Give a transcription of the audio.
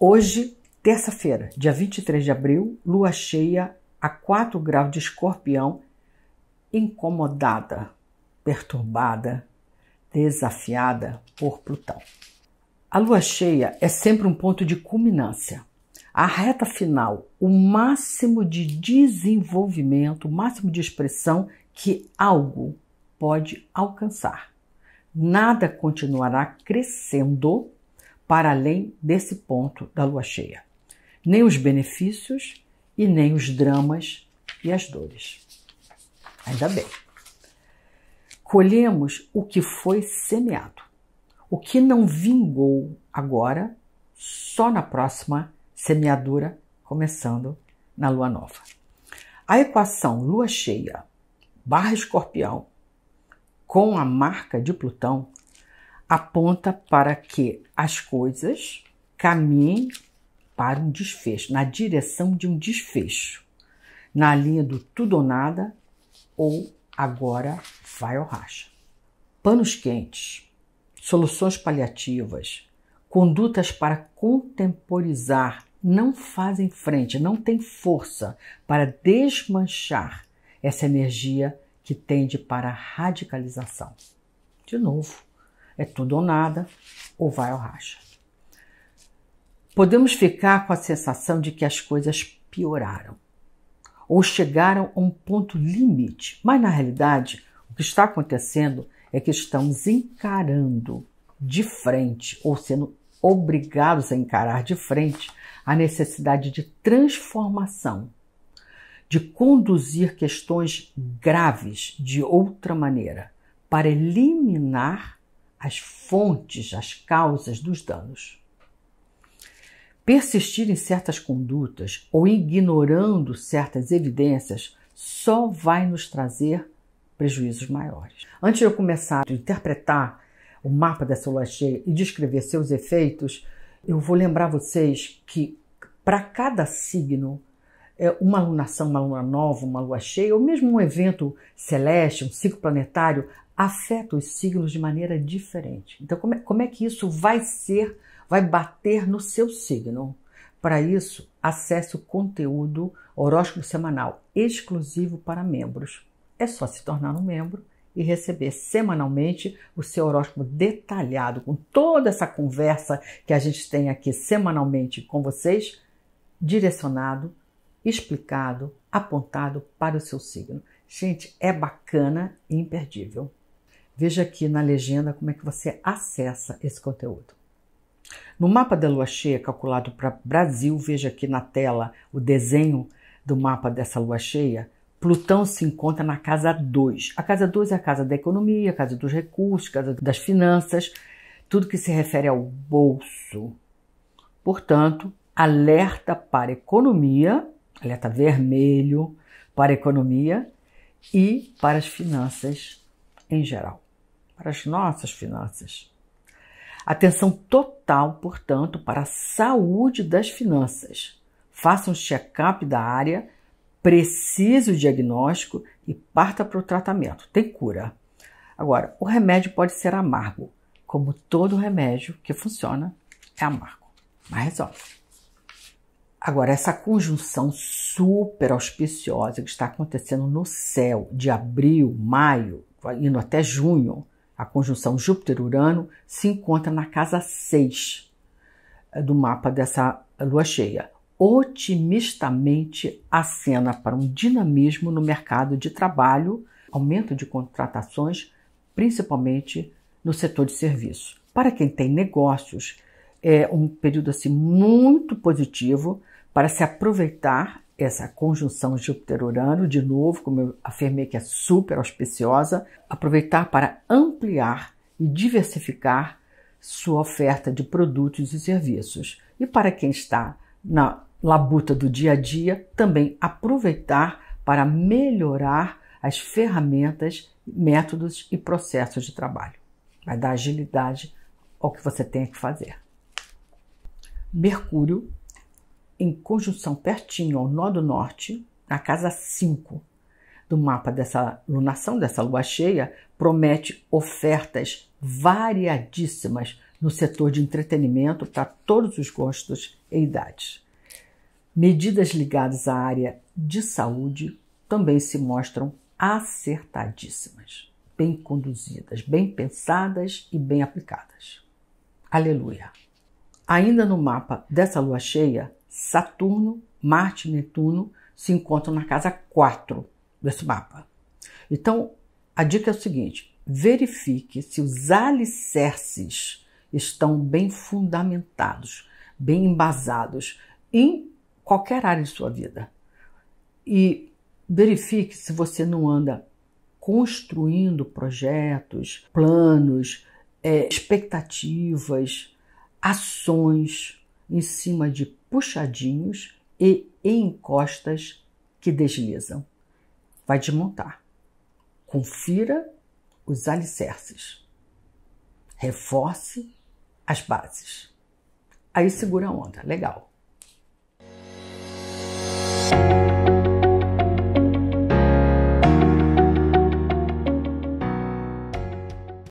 Hoje, terça-feira, dia 23 de abril, lua cheia a 4 graus de escorpião, incomodada, perturbada, desafiada por Plutão. A lua cheia é sempre um ponto de culminância. A reta final, o máximo de desenvolvimento, o máximo de expressão que algo pode alcançar. Nada continuará crescendo para além desse ponto da lua cheia. Nem os benefícios e nem os dramas e as dores. Ainda bem. Colhemos o que foi semeado. O que não vingou agora, só na próxima semeadura, começando na lua nova. A equação lua cheia barra escorpião com a marca de Plutão aponta para que as coisas caminhem para um desfecho, na direção de um desfecho, na linha do tudo ou nada ou agora vai ao racha. Panos quentes, soluções paliativas, condutas para contemporizar não fazem frente, não tem força para desmanchar essa energia que tende para a radicalização. De novo, é tudo ou nada, ou vai ou racha. Podemos ficar com a sensação de que as coisas pioraram ou chegaram a um ponto limite, mas na realidade o que está acontecendo é que estamos encarando de frente ou sendo obrigados a encarar de frente a necessidade de transformação, de conduzir questões graves de outra maneira, para eliminar as fontes, as causas dos danos. Persistir em certas condutas ou ignorando certas evidências só vai nos trazer prejuízos maiores. Antes de eu começar a interpretar o mapa dessa cheia e descrever seus efeitos, eu vou lembrar vocês que para cada signo, é uma alunação, uma lua nova, uma lua cheia, ou mesmo um evento celeste, um ciclo planetário, afeta os signos de maneira diferente. Então, como é, como é que isso vai ser, vai bater no seu signo? Para isso, acesse o conteúdo Horóscopo Semanal exclusivo para membros. É só se tornar um membro e receber semanalmente o seu horóscopo detalhado, com toda essa conversa que a gente tem aqui semanalmente com vocês, direcionado, explicado, apontado para o seu signo. Gente, é bacana e imperdível. Veja aqui na legenda como é que você acessa esse conteúdo. No mapa da lua cheia calculado para Brasil, veja aqui na tela o desenho do mapa dessa lua cheia. Plutão se encontra na casa 2. A casa 2 é a casa da economia, a casa dos recursos, a casa das finanças, tudo que se refere ao bolso. Portanto, alerta para economia, alerta vermelho para economia e para as finanças em geral para as nossas finanças. Atenção total, portanto, para a saúde das finanças. Faça um check-up da área, precise o diagnóstico e parta para o tratamento. Tem cura. Agora, o remédio pode ser amargo. Como todo remédio que funciona, é amargo, mas resolve. Agora, essa conjunção super auspiciosa que está acontecendo no céu de abril, maio, indo até junho, a conjunção Júpiter-Urano se encontra na casa 6 eh, do mapa dessa lua cheia. Otimistamente acena para um dinamismo no mercado de trabalho, aumento de contratações, principalmente no setor de serviço. Para quem tem negócios, é um período assim muito positivo para se aproveitar essa conjunção Júpiter-Urano, de novo, como eu afirmei que é super auspiciosa, aproveitar para ampliar e diversificar sua oferta de produtos e serviços. E para quem está na labuta do dia a dia, também aproveitar para melhorar as ferramentas, métodos e processos de trabalho. Vai dar agilidade ao que você tem que fazer. Mercúrio em conjunção pertinho ao nó do norte, na casa 5 do mapa dessa lunação, dessa lua cheia, promete ofertas variadíssimas no setor de entretenimento para todos os gostos e idades. Medidas ligadas à área de saúde também se mostram acertadíssimas, bem conduzidas, bem pensadas e bem aplicadas. Aleluia! Ainda no mapa dessa lua cheia, Saturno, Marte e Netuno se encontram na casa 4 desse mapa. Então, a dica é o seguinte: verifique se os alicerces estão bem fundamentados, bem embasados em qualquer área de sua vida. E verifique se você não anda construindo projetos, planos, é, expectativas, ações em cima de puxadinhos e encostas que deslizam. Vai desmontar. Confira os alicerces. Reforce as bases. Aí segura a onda. Legal.